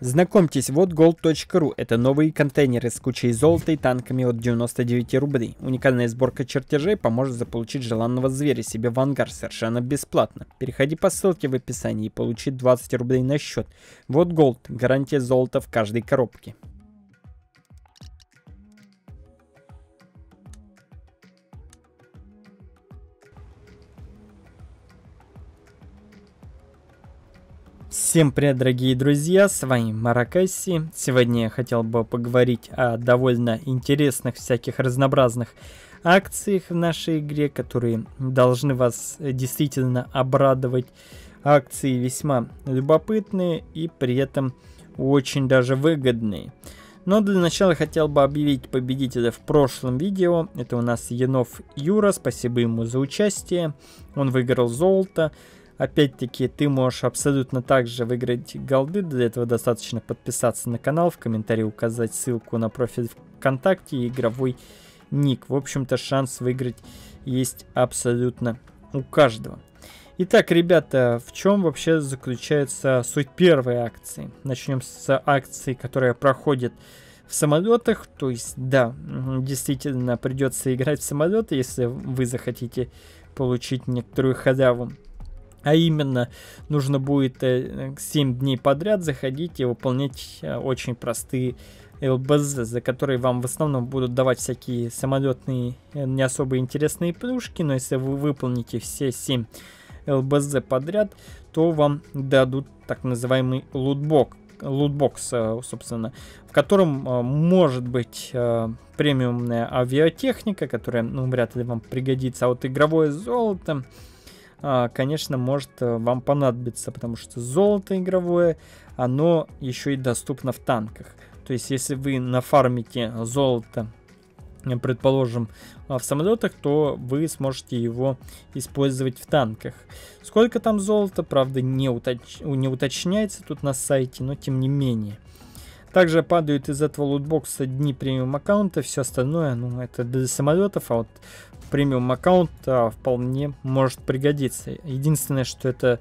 Знакомьтесь, вот gold.ru. Это новые контейнеры с кучей золота и танками от 99 рублей. Уникальная сборка чертежей поможет заполучить желанного зверя себе в ангар совершенно бесплатно. Переходи по ссылке в описании и получи 20 рублей на счет. Вот gold. Гарантия золота в каждой коробке. Всем привет, дорогие друзья, с вами Маракаси. Сегодня я хотел бы поговорить о довольно интересных всяких разнообразных акциях в нашей игре, которые должны вас действительно обрадовать. Акции весьма любопытные и при этом очень даже выгодные. Но для начала хотел бы объявить победителя в прошлом видео. Это у нас Енов Юра, спасибо ему за участие. Он выиграл золото. Опять-таки, ты можешь абсолютно так же выиграть голды. Для этого достаточно подписаться на канал, в комментарии указать ссылку на профиль ВКонтакте и игровой ник. В общем-то, шанс выиграть есть абсолютно у каждого. Итак, ребята, в чем вообще заключается суть первой акции? Начнем с акции, которая проходит в самолетах. То есть, да, действительно придется играть в самолеты, если вы захотите получить некоторую халяву. А именно, нужно будет 7 э, дней подряд заходить и выполнять э, очень простые ЛБЗ, за которые вам в основном будут давать всякие самолетные, э, не особо интересные плюшки, но если вы выполните все 7 ЛБЗ подряд, то вам дадут так называемый лутбок, лутбокс, собственно, в котором может быть премиумная авиатехника, которая, ну, вряд ли вам пригодится, а вот игровое золото, а, конечно, может э, вам понадобиться, потому что золото игровое, оно еще и доступно в танках. То есть, если вы нафармите золото, э, предположим, э, в самолетах, то вы сможете его использовать в танках. Сколько там золота, правда, не, уточ... не уточняется тут на сайте, но тем не менее. Также падают из этого лутбокса дни премиум аккаунта, все остальное, ну, это для самолетов, а вот премиум аккаунт а, вполне может пригодиться. Единственное, что это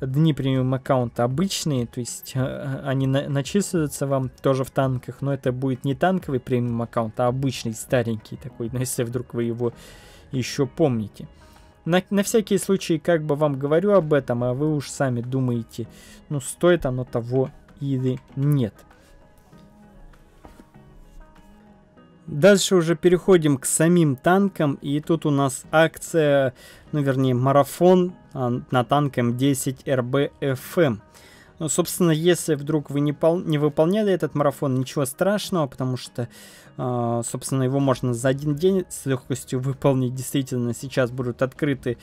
дни премиум аккаунта обычные, то есть а, а, они на начисляются вам тоже в танках, но это будет не танковый премиум аккаунт, а обычный, старенький такой, но ну, если вдруг вы его еще помните. На, на всякий случай, как бы вам говорю об этом, а вы уж сами думаете, ну стоит оно того или нет. Дальше уже переходим к самим танкам, и тут у нас акция, ну вернее марафон а, на танк М10 РБФМ. Ну, собственно, если вдруг вы не, пол... не выполняли этот марафон, ничего страшного, потому что, э, собственно, его можно за один день с легкостью выполнить. Действительно, сейчас будут открыты э,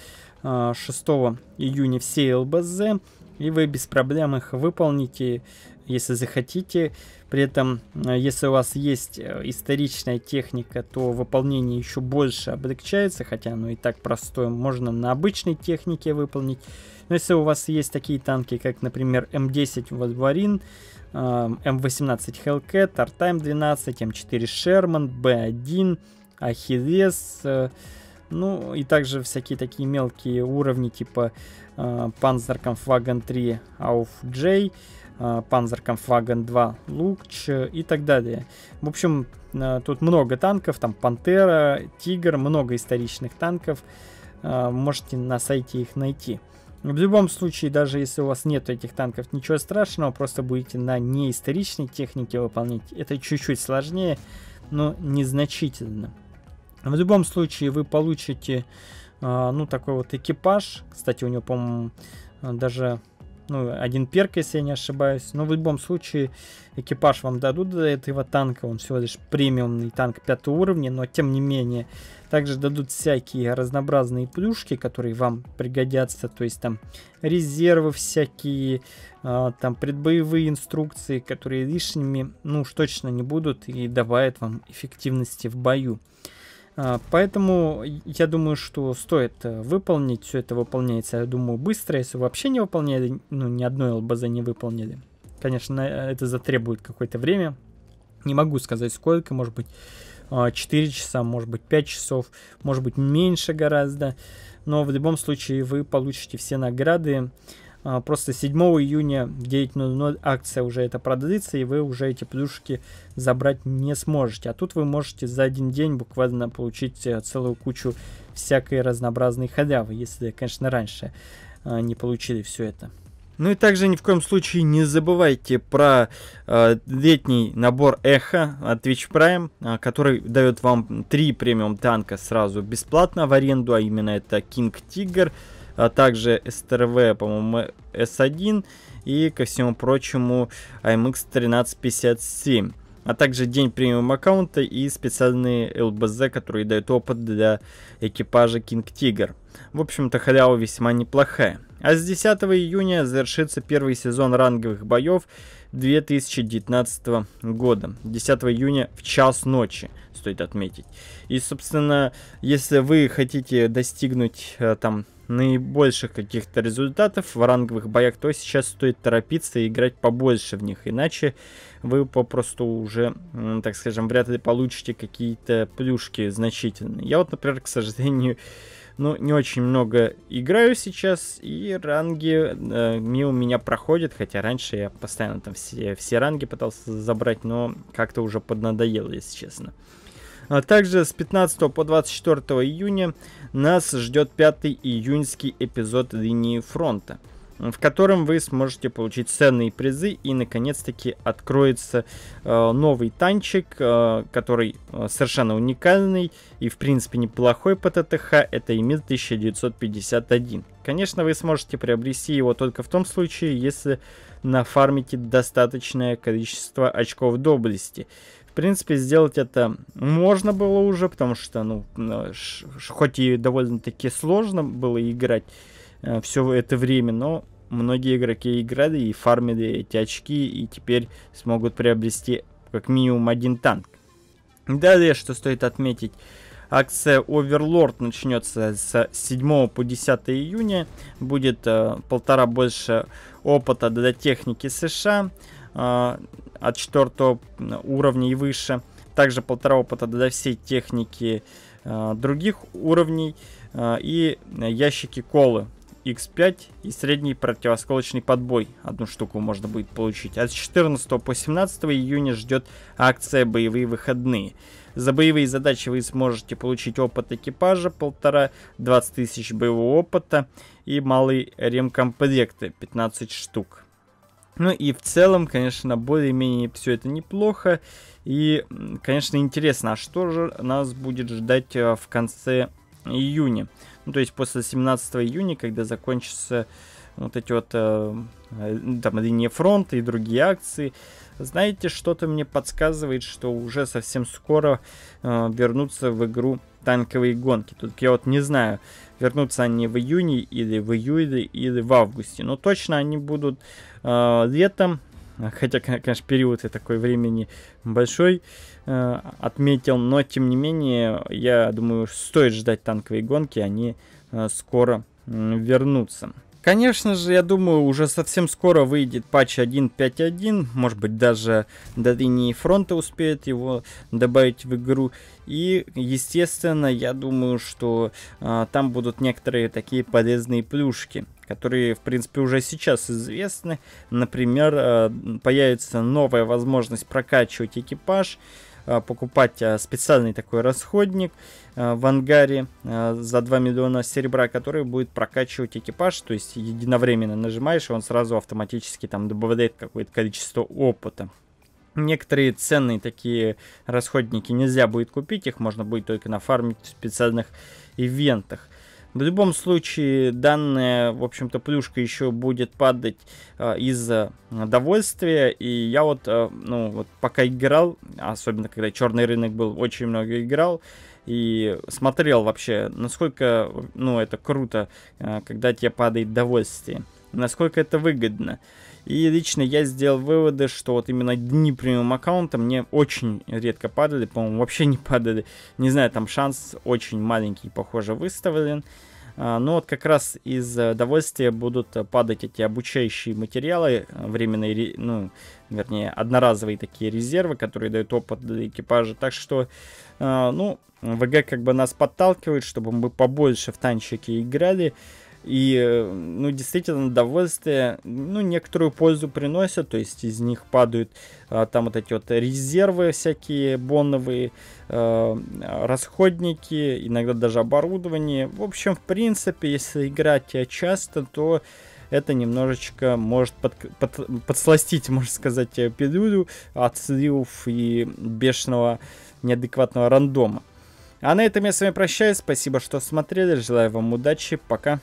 а, 6 июня все ЛБЗ, и вы без проблем их выполните если захотите. При этом, э, если у вас есть э, историчная техника, то выполнение еще больше облегчается, хотя оно и так простое, можно на обычной технике выполнить. Но если у вас есть такие танки, как, например, М10 Вадварин, М18 Hellcat, Артайм 12, М4 Шерман, Б1, Ахиллес, э, ну и также всякие такие мелкие уровни типа э, Panzerkampfwagen 3 Auf J, Panzerkampfwagen 2 Лукч и так далее. В общем, э, тут много танков, там Пантера, Тигр, много историчных танков. Э, можете на сайте их найти. В любом случае, даже если у вас нет этих танков, ничего страшного, просто будете на неисторичной технике выполнять. Это чуть-чуть сложнее, но незначительно. В любом случае, вы получите, э, ну, такой вот экипаж. Кстати, у него, по-моему, даже ну, один перк, если я не ошибаюсь. Но в любом случае, экипаж вам дадут до этого танка. Он всего лишь премиумный танк пятого уровня, но тем не менее. Также дадут всякие разнообразные плюшки, которые вам пригодятся. То есть там резервы всякие, а, там предбоевые инструкции, которые лишними, ну уж точно не будут и добавят вам эффективности в бою. А, поэтому я думаю, что стоит э, выполнить. Все это выполняется, я думаю, быстро. Если вообще не выполняли, ну, ни одной ЛБЗ не выполнили. Конечно, э, это затребует какое-то время. Не могу сказать сколько, может быть 4 а, часа, может быть 5 часов, может быть меньше гораздо. Но в любом случае вы получите все награды. А, просто 7 июня в 9.00 акция уже это продается, и вы уже эти плюшки забрать не сможете. А тут вы можете за один день буквально получить э, целую кучу всякой разнообразной халявы, если, конечно, раньше а, не получили все это. Ну и также ни в коем случае не забывайте про э, летний набор Эхо от Twitch Prime, э, который дает вам три премиум танка сразу бесплатно в аренду, а именно это King Tiger, а также STRV, по-моему, S1 и, ко всему прочему, IMX 1357 а также день премиум аккаунта и специальные ЛБЗ, которые дают опыт для экипажа King Tiger. В общем-то, халява весьма неплохая. А с 10 июня завершится первый сезон ранговых боев 2019 года. 10 июня в час ночи, стоит отметить. И, собственно, если вы хотите достигнуть э, там наибольших каких-то результатов в ранговых боях, то сейчас стоит торопиться и играть побольше в них, иначе вы попросту уже, так скажем, вряд ли получите какие-то плюшки значительные. Я вот, например, к сожалению, ну, не очень много играю сейчас, и ранги э, мимо меня проходят, хотя раньше я постоянно там все, все ранги пытался забрать, но как-то уже поднадоело, если честно. А также с 15 по 24 июня нас ждет пятый июньский эпизод линии фронта в котором вы сможете получить ценные призы и наконец-таки откроется э, новый танчик, э, который э, совершенно уникальный и в принципе неплохой по ТТХ, это Эмир 1951. Конечно, вы сможете приобрести его только в том случае, если нафармите достаточное количество очков доблести принципе, сделать это можно было уже, потому что, ну, э, хоть и довольно-таки сложно было играть э, все это время, но многие игроки играли и фармили эти очки, и теперь смогут приобрести как минимум один танк. Далее, что стоит отметить, акция Overlord начнется с 7 по 10 июня. Будет э, полтора больше опыта для техники США. Э, от 4 уровня и выше. Также полтора опыта для всей техники э, других уровней. Э, и ящики колы X5 и средний противосколочный подбой. Одну штуку можно будет получить. От 14 по 17 июня ждет акция «Боевые выходные». За боевые задачи вы сможете получить опыт экипажа, полтора, 20 тысяч боевого опыта и малые ремкомплекты, 15 штук. Ну и в целом, конечно, более-менее все это неплохо. И, конечно, интересно, а что же нас будет ждать э, в конце июня? Ну, то есть после 17 июня, когда закончатся вот эти вот э, э, там линии фронта и другие акции. Знаете, что-то мне подсказывает, что уже совсем скоро э, вернутся в игру танковые гонки. Тут я вот не знаю, вернутся они в июне или в июле или в августе. Но точно они будут э, летом. Хотя, конечно, период и такой времени большой э, отметил, но тем не менее, я думаю, стоит ждать танковые гонки, они э, скоро э, вернутся. Конечно же, я думаю, уже совсем скоро выйдет патч 1.5.1, может быть даже до линии фронта успеет его добавить в игру. И, естественно, я думаю, что э, там будут некоторые такие полезные плюшки, которые, в принципе, уже сейчас известны. Например, э, появится новая возможность прокачивать экипаж, Э, покупать э, специальный такой расходник э, в ангаре за 2 миллиона серебра, который будет прокачивать экипаж, то есть единовременно нажимаешь, и он сразу автоматически там добавляет какое-то количество опыта. Некоторые ценные такие расходники нельзя будет купить, их можно будет только нафармить в специальных ивентах. В любом случае, данная, в общем-то, плюшка еще будет падать э, из-за довольствия. И я вот, э, ну, вот пока играл, особенно когда черный рынок был, очень много играл и смотрел вообще, насколько, ну, это круто, э, когда тебе падает довольствие насколько это выгодно. И лично я сделал выводы, что вот именно дни премиум аккаунта мне очень редко падали, по-моему, вообще не падали. Не знаю, там шанс очень маленький, похоже, выставлен. А, но вот как раз из удовольствия будут падать эти обучающие материалы, а, временные, ну, вернее, одноразовые такие резервы, которые дают опыт для экипажа. Так что, а, ну, ВГ как бы нас подталкивает, чтобы мы побольше в танчики играли. И, э, ну, действительно, довольствие, ну, некоторую пользу приносят, то есть из них падают а, там вот эти вот резервы всякие боновые, а, расходники, иногда даже оборудование. В общем, в принципе, если играть часто, то это немножечко может под, под, подсластить, можно сказать, э, пилюлю от сливов и бешеного неадекватного рандома. А на этом я с вами прощаюсь. Спасибо, что смотрели. Желаю вам удачи. Пока.